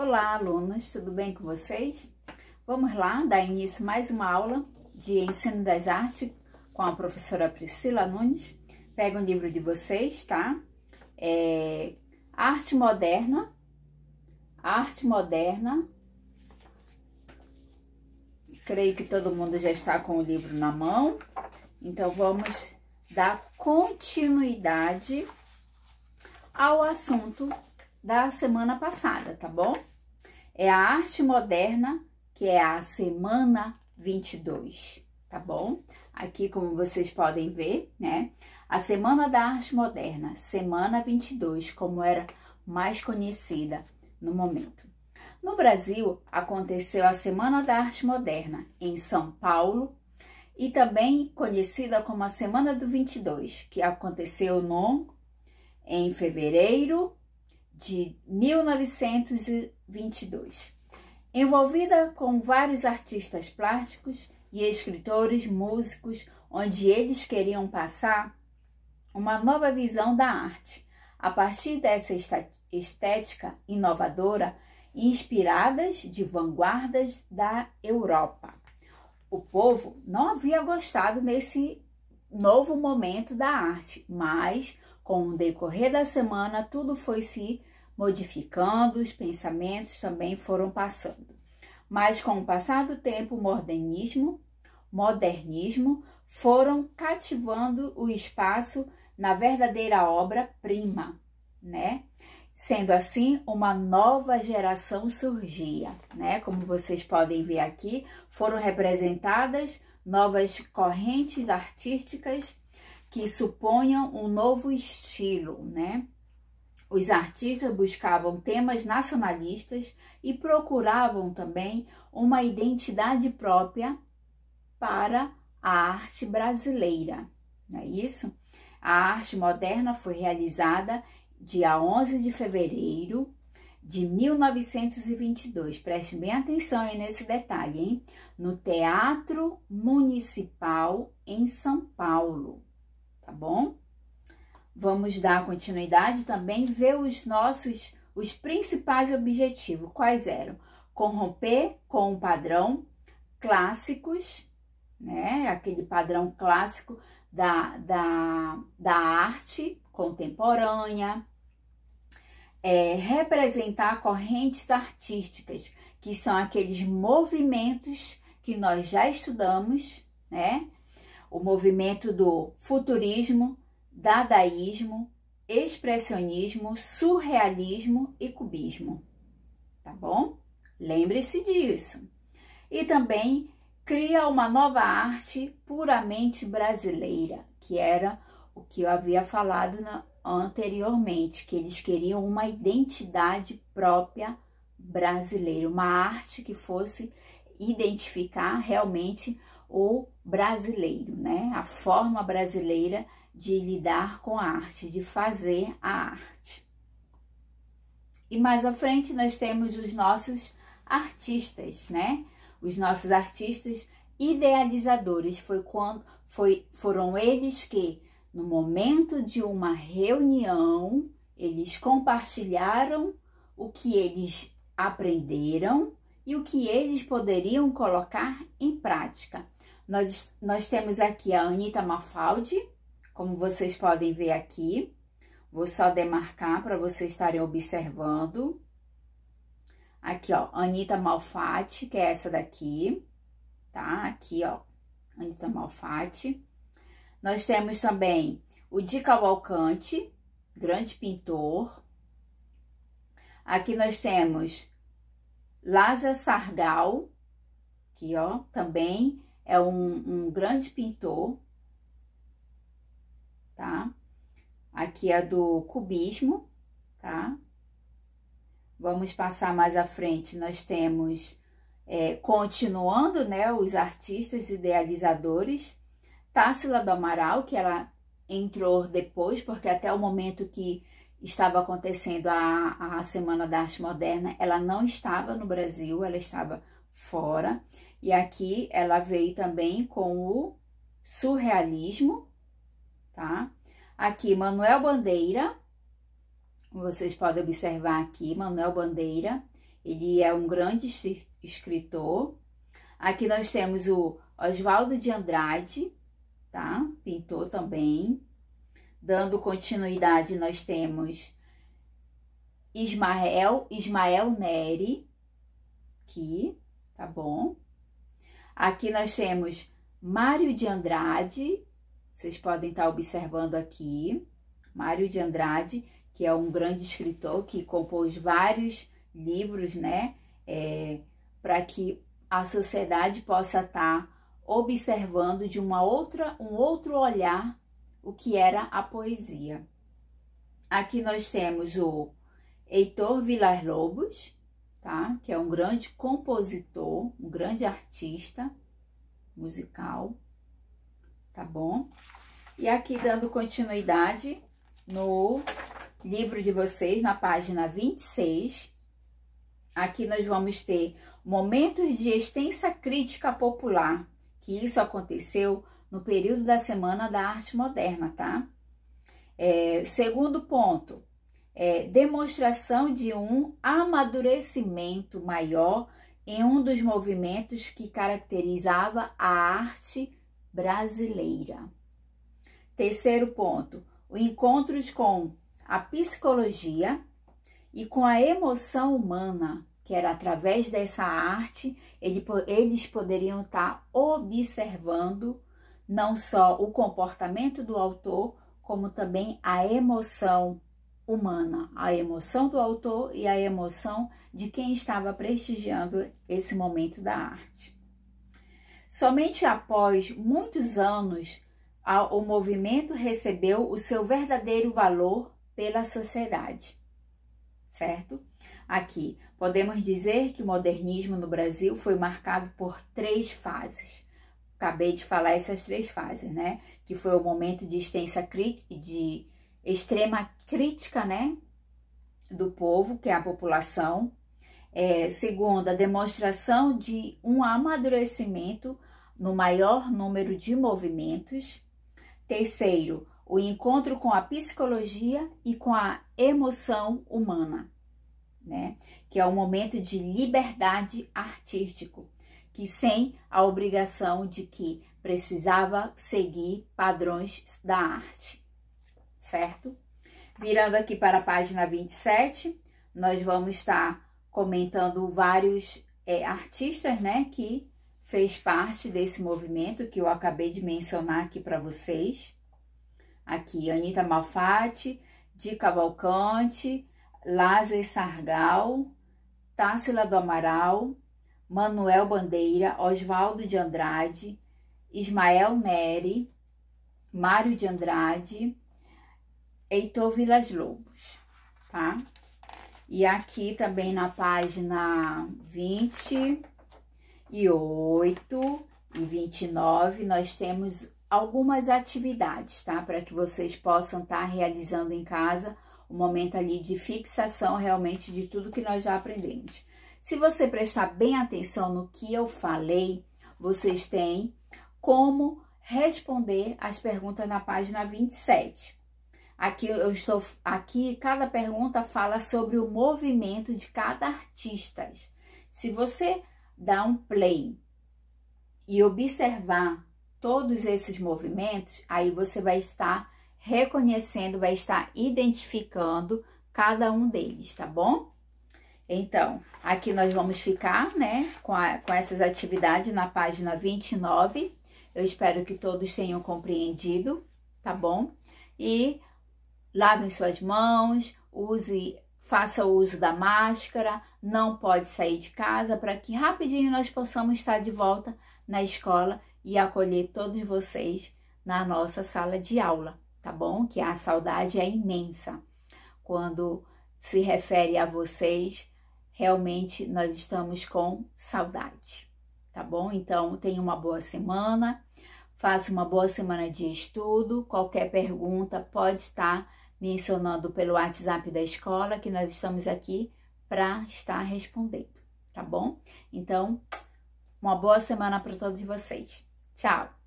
Olá, alunos, tudo bem com vocês? Vamos lá dar início mais uma aula de Ensino das Artes com a professora Priscila Nunes. Pega o um livro de vocês, tá? É Arte Moderna, Arte Moderna. Creio que todo mundo já está com o livro na mão, então vamos dar continuidade ao assunto da semana passada, tá bom? É a arte moderna, que é a semana 22, tá bom? Aqui, como vocês podem ver, né? A Semana da Arte Moderna, semana 22, como era mais conhecida no momento. No Brasil, aconteceu a Semana da Arte Moderna em São Paulo e também conhecida como a Semana do 22, que aconteceu no em fevereiro de 1922. Envolvida com vários artistas plásticos e escritores, músicos, onde eles queriam passar uma nova visão da arte. A partir dessa estética inovadora, inspiradas de vanguardas da Europa. O povo não havia gostado desse novo momento da arte, mas com o decorrer da semana, tudo foi se modificando, os pensamentos também foram passando. Mas com o passar do tempo, o modernismo, modernismo foram cativando o espaço na verdadeira obra-prima, né? Sendo assim, uma nova geração surgia, né? Como vocês podem ver aqui, foram representadas novas correntes artísticas que suponham um novo estilo, né? Os artistas buscavam temas nacionalistas e procuravam também uma identidade própria para a arte brasileira, não é isso? A arte moderna foi realizada dia 11 de fevereiro de 1922. Preste bem atenção aí nesse detalhe, hein? No Teatro Municipal em São Paulo tá bom? Vamos dar continuidade também, ver os nossos, os principais objetivos, quais eram? Corromper com o padrão clássicos, né? Aquele padrão clássico da, da, da arte contemporânea, é, representar correntes artísticas, que são aqueles movimentos que nós já estudamos, né? o movimento do futurismo, dadaísmo, expressionismo, surrealismo e cubismo. Tá bom? Lembre-se disso. E também cria uma nova arte puramente brasileira, que era o que eu havia falado na, anteriormente, que eles queriam uma identidade própria brasileira, uma arte que fosse identificar realmente o brasileiro, né? A forma brasileira de lidar com a arte, de fazer a arte. E mais à frente nós temos os nossos artistas, né? Os nossos artistas idealizadores foi quando foi, foram eles que no momento de uma reunião eles compartilharam o que eles aprenderam e o que eles poderiam colocar em prática. Nós, nós temos aqui a Anitta Mafaldi, como vocês podem ver aqui. Vou só demarcar para vocês estarem observando. Aqui, ó, Anitta Malfatti, que é essa daqui, tá? Aqui, ó, Anitta Malfatti. Nós temos também o Di Cavalcante, grande pintor. Aqui nós temos Lázaro Sargal, aqui, ó, também é um, um grande pintor, tá? Aqui é do cubismo, tá? Vamos passar mais à frente, nós temos, é, continuando, né, os artistas idealizadores, Tássila do Amaral, que ela entrou depois, porque até o momento que estava acontecendo a, a Semana da Arte Moderna, ela não estava no Brasil, ela estava fora. E aqui ela veio também com o surrealismo, tá? Aqui, Manuel Bandeira, vocês podem observar aqui, Manuel Bandeira, ele é um grande escritor. Aqui nós temos o Oswaldo de Andrade, tá? Pintor também. Dando continuidade, nós temos Ismael, Ismael Neri, aqui, tá bom? Aqui nós temos Mário de Andrade, vocês podem estar observando aqui, Mário de Andrade, que é um grande escritor que compôs vários livros, né, é, para que a sociedade possa estar observando de uma outra, um outro olhar o que era a poesia. Aqui nós temos o Heitor villar Lobos, tá? Que é um grande compositor, um grande artista musical, tá bom? E aqui dando continuidade no livro de vocês, na página 26, aqui nós vamos ter momentos de extensa crítica popular, que isso aconteceu no período da Semana da Arte Moderna, tá? É, segundo ponto, é, demonstração de um amadurecimento maior em um dos movimentos que caracterizava a arte brasileira. Terceiro ponto, os encontros com a psicologia e com a emoção humana, que era através dessa arte, ele, eles poderiam estar observando não só o comportamento do autor, como também a emoção humana, a emoção do autor e a emoção de quem estava prestigiando esse momento da arte. Somente após muitos anos, o movimento recebeu o seu verdadeiro valor pela sociedade, certo? Aqui, podemos dizer que o modernismo no Brasil foi marcado por três fases. Acabei de falar essas três fases, né? Que foi o momento de extensa crítica, de extrema crítica, né? Do povo, que é a população. É, segundo, a demonstração de um amadurecimento no maior número de movimentos. Terceiro, o encontro com a psicologia e com a emoção humana, né? Que é o momento de liberdade artístico, que sem a obrigação de que precisava seguir padrões da arte certo? Virando aqui para a página 27, nós vamos estar comentando vários é, artistas, né, que fez parte desse movimento que eu acabei de mencionar aqui para vocês. Aqui, Anitta Malfatti, Di Cavalcante, Lázaro Sargal, Tássila do Amaral, Manuel Bandeira, Oswaldo de Andrade, Ismael Neri, Mário de Andrade, Heitor Vilas Lobos, tá? E aqui também na página 28 e 29, nós temos algumas atividades, tá? Para que vocês possam estar tá realizando em casa o um momento ali de fixação realmente de tudo que nós já aprendemos. Se você prestar bem atenção no que eu falei, vocês têm como responder as perguntas na página 27. Aqui eu estou aqui cada pergunta fala sobre o movimento de cada artista. Se você dá um play e observar todos esses movimentos, aí você vai estar reconhecendo, vai estar identificando cada um deles, tá bom? Então, aqui nós vamos ficar, né, com, a, com essas atividades na página 29. Eu espero que todos tenham compreendido, tá bom? E lavem suas mãos, use, faça uso da máscara, não pode sair de casa para que rapidinho nós possamos estar de volta na escola e acolher todos vocês na nossa sala de aula, tá bom? Que a saudade é imensa. Quando se refere a vocês, realmente nós estamos com saudade, tá bom? Então, tenha uma boa semana. Faça uma boa semana de estudo. Qualquer pergunta pode estar mencionando pelo WhatsApp da escola, que nós estamos aqui para estar respondendo, tá bom? Então, uma boa semana para todos vocês. Tchau!